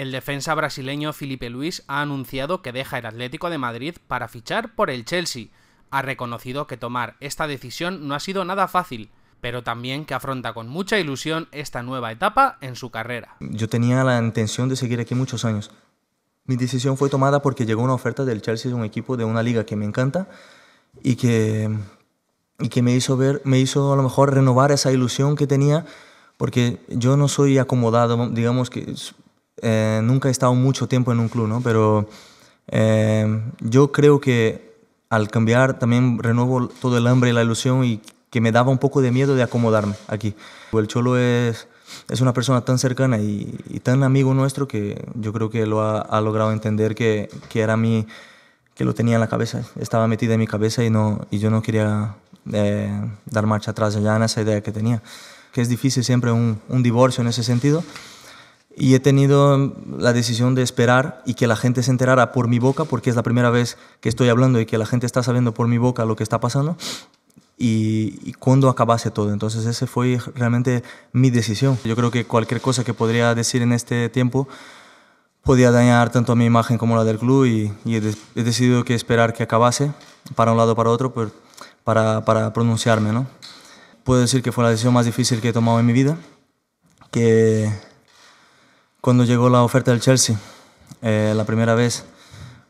El defensa brasileño Felipe Luis ha anunciado que deja el Atlético de Madrid para fichar por el Chelsea. Ha reconocido que tomar esta decisión no ha sido nada fácil, pero también que afronta con mucha ilusión esta nueva etapa en su carrera. Yo tenía la intención de seguir aquí muchos años. Mi decisión fue tomada porque llegó una oferta del Chelsea de un equipo de una liga que me encanta y que, y que me hizo ver, me hizo a lo mejor renovar esa ilusión que tenía porque yo no soy acomodado, digamos que eh, nunca he estado mucho tiempo en un club, ¿no? Pero eh, yo creo que al cambiar también renuevo todo el hambre y la ilusión y que me daba un poco de miedo de acomodarme aquí. El Cholo es, es una persona tan cercana y, tan amigo nuestro que yo creo que lo ha, logrado entender que, que, era mi que lo tenía en la cabeza, estaba metida en mi cabeza y, no, y yo no quería eh, dar marcha atrás allá en esa idea que tenía. Que es difícil siempre un, un divorcio en ese sentido, y he tenido la decisión de esperar y que la gente se enterara por mi boca, porque es la primera vez que estoy hablando y que la gente está sabiendo por mi boca lo que está pasando, y, y cuando acabase todo. Entonces esa fue realmente mi decisión. Yo creo que cualquier cosa que podría decir en este tiempo podía dañar tanto a mi imagen como la del club y, he, decidido que esperar que acabase para un lado para otro pues, para, para pronunciarme. ¿no? Puedo decir que fue la decisión más difícil que he tomado en mi vida, que cuando llegó la oferta del Chelsea, eh, la primera vez,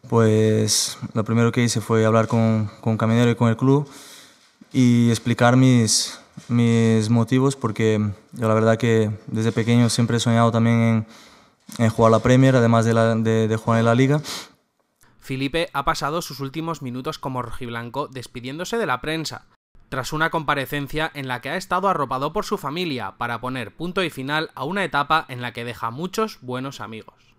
pues lo primero que hice fue hablar con, Caminero y con el club y explicar mis, mis motivos, porque yo la verdad que desde pequeño siempre he soñado también en, en jugar la Premier, además de, la, de jugar en la Liga. Felipe ha pasado sus últimos minutos como rojiblanco despidiéndose de la prensa, tras una comparecencia en la que ha estado arropado por su familia para poner punto y final a una etapa en la que deja muchos buenos amigos.